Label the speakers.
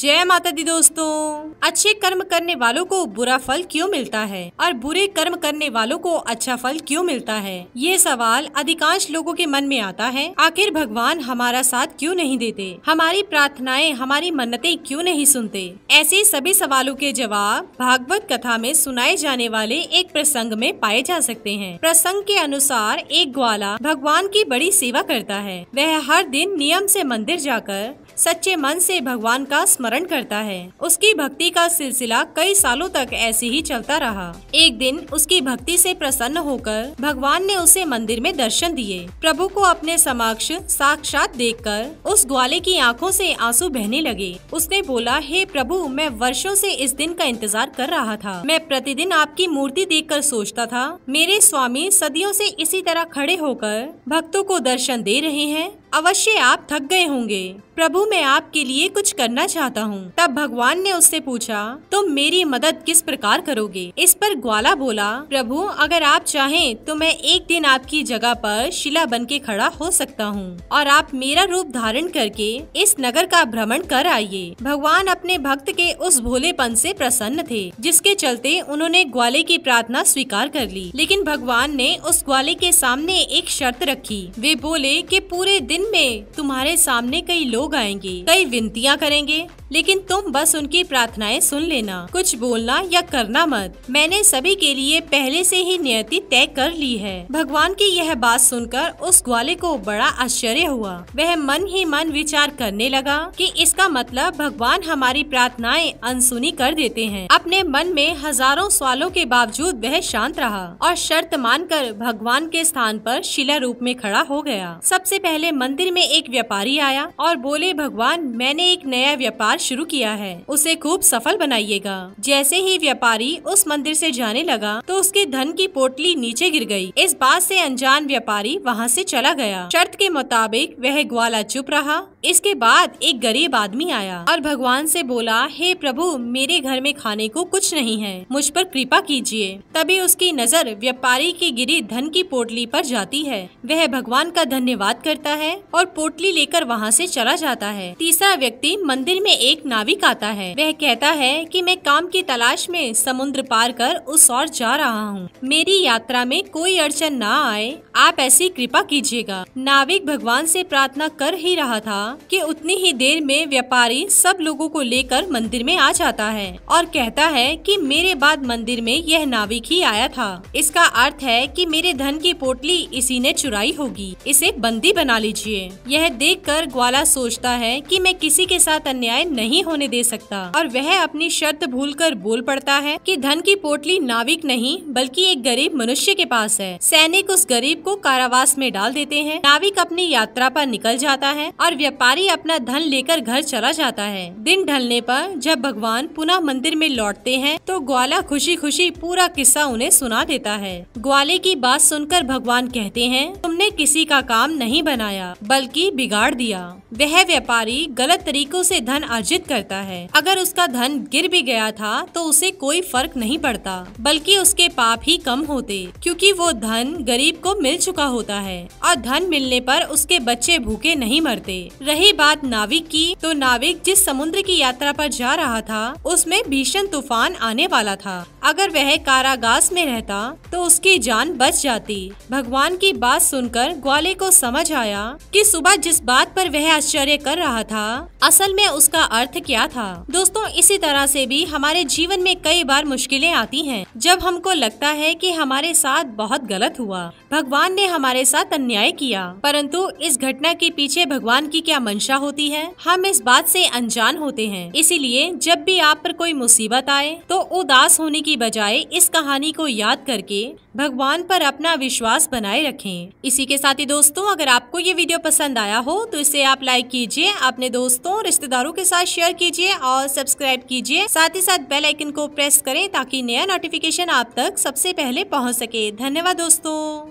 Speaker 1: जय माता दी दोस्तों अच्छे कर्म करने वालों को बुरा फल क्यों मिलता है और बुरे कर्म करने वालों को अच्छा फल क्यों मिलता है ये सवाल अधिकांश लोगों के मन में आता है आखिर भगवान हमारा साथ क्यों नहीं देते हमारी प्रार्थनाएं हमारी मन्नतें क्यों नहीं सुनते ऐसे सभी सवालों के जवाब भागवत कथा में सुनाए जाने वाले एक प्रसंग में पाए जा सकते हैं प्रसंग के अनुसार एक ग्वाला भगवान की बड़ी सेवा करता है वह हर दिन नियम से मंदिर जाकर सच्चे मन से भगवान का स्मरण करता है उसकी भक्ति का सिलसिला कई सालों तक ऐसे ही चलता रहा एक दिन उसकी भक्ति से प्रसन्न होकर भगवान ने उसे मंदिर में दर्शन दिए प्रभु को अपने समक्ष साक्षात देखकर उस ग्वाले की आंखों से आंसू बहने लगे उसने बोला हे प्रभु मैं वर्षों से इस दिन का इंतजार कर रहा था मैं प्रतिदिन आपकी मूर्ति देख सोचता था मेरे स्वामी सदियों से इसी तरह खड़े होकर भक्तों को दर्शन दे रहे हैं अवश्य आप थक गए होंगे प्रभु मैं आपके लिए कुछ करना चाहता हूँ तब भगवान ने उससे पूछा तुम तो मेरी मदद किस प्रकार करोगे इस पर ग्वाला बोला प्रभु अगर आप चाहें तो मैं एक दिन आपकी जगह पर शिला बन के खड़ा हो सकता हूँ और आप मेरा रूप धारण करके इस नगर का भ्रमण कर आइए भगवान अपने भक्त के उस भोलेपन से प्रसन्न थे जिसके चलते उन्होंने ग्वाले की प्रार्थना स्वीकार कर ली लेकिन भगवान ने उस ग्वाले के सामने एक शर्त रखी वे बोले की पूरे दिन दिन में तुम्हारे सामने कई लोग आएंगे कई विनतियाँ करेंगे लेकिन तुम बस उनकी प्रार्थनाएं सुन लेना कुछ बोलना या करना मत मैंने सभी के लिए पहले से ही नियति तय कर ली है भगवान की यह बात सुनकर उस ग्वाले को बड़ा आश्चर्य हुआ वह मन ही मन विचार करने लगा कि इसका मतलब भगवान हमारी प्रार्थनाएं अनसुनी कर देते हैं अपने मन में हजारों सवालों के बावजूद वह शांत रहा और शर्त मानकर भगवान के स्थान पर शिला रूप में खड़ा हो गया सबसे पहले मंदिर में एक व्यापारी आया और बोले भगवान मैंने एक नया व्यापार शुरू किया है उसे खूब सफल बनाइएगा जैसे ही व्यापारी उस मंदिर से जाने लगा तो उसके धन की पोटली नीचे गिर गई इस बात से अनजान व्यापारी वहाँ से चला गया शर्त के मुताबिक वह ग्वाला चुप रहा इसके बाद एक गरीब आदमी आया और भगवान से बोला हे hey प्रभु मेरे घर में खाने को कुछ नहीं है मुझ पर कृपा कीजिए तभी उसकी नजर व्यापारी की गिरी धन की पोटली पर जाती है वह भगवान का धन्यवाद करता है और पोटली लेकर वहाँ से चला जाता है तीसरा व्यक्ति मंदिर में एक नाविक आता है वह कहता है कि मैं काम की तलाश में समुद्र पार कर उस और जा रहा हूँ मेरी यात्रा में कोई अड़चन न आए आप ऐसी कृपा कीजिएगा नाविक भगवान से प्रार्थना कर ही रहा था कि उतनी ही देर में व्यापारी सब लोगों को लेकर मंदिर में आ जाता है और कहता है कि मेरे बाद मंदिर में यह नाविक ही आया था इसका अर्थ है कि मेरे धन की पोटली इसी ने चुराई होगी इसे बंदी बना लीजिए यह कर ग्वाला सोचता है कि मैं किसी के साथ अन्याय नहीं होने दे सकता और वह अपनी शर्त कर बोल पड़ता है कि धन की पोटली नाविक नहीं बल्कि एक गरीब मनुष्य के पास है सैनिक उस गरीब को कारावास में डाल देते हैं नाविक अपनी यात्रा पर निकल जाता है और व्यक्ति व्यापारी अपना धन लेकर घर चला जाता है दिन ढलने पर जब भगवान पुनः मंदिर में लौटते हैं तो ग्वाला खुशी खुशी पूरा किस्सा उन्हें सुना देता है ग्वाले की बात सुनकर भगवान कहते हैं तुमने किसी का काम नहीं बनाया बल्कि बिगाड़ दिया वह व्यापारी गलत तरीकों से धन अर्जित करता है अगर उसका धन गिर भी गया था तो उसे कोई फर्क नहीं पड़ता बल्कि उसके पाप ही कम होते क्योंकि वो धन गरीब को मिल चुका होता है और धन मिलने पर उसके बच्चे भूखे नहीं मरते रही बात नाविक की तो नाविक जिस समुद्र की यात्रा पर जा रहा था उसमें भीषण तूफान आने वाला था अगर वह कारागास में रहता तो उसकी जान बच जाती भगवान की बात सुनकर ग्वाले को समझ आया कि सुबह जिस बात पर वह आश्चर्य कर रहा था असल में उसका अर्थ क्या था दोस्तों इसी तरह से भी हमारे जीवन में कई बार मुश्किलें आती हैं जब हमको लगता है कि हमारे साथ बहुत गलत हुआ भगवान ने हमारे साथ अन्याय किया परंतु इस घटना के पीछे भगवान की क्या मंशा होती है हम इस बात से अनजान होते हैं इसीलिए जब भी आप पर कोई मुसीबत आए तो उदास होने की की बजाय इस कहानी को याद करके भगवान पर अपना विश्वास बनाए रखें इसी के साथ ही दोस्तों अगर आपको ये वीडियो पसंद आया हो तो इसे आप लाइक कीजिए अपने दोस्तों रिश्तेदारों के साथ शेयर कीजिए और सब्सक्राइब कीजिए साथ ही साथ बेल आइकन को प्रेस करें ताकि नया नोटिफिकेशन आप तक सबसे पहले पहुंच सके धन्यवाद दोस्तों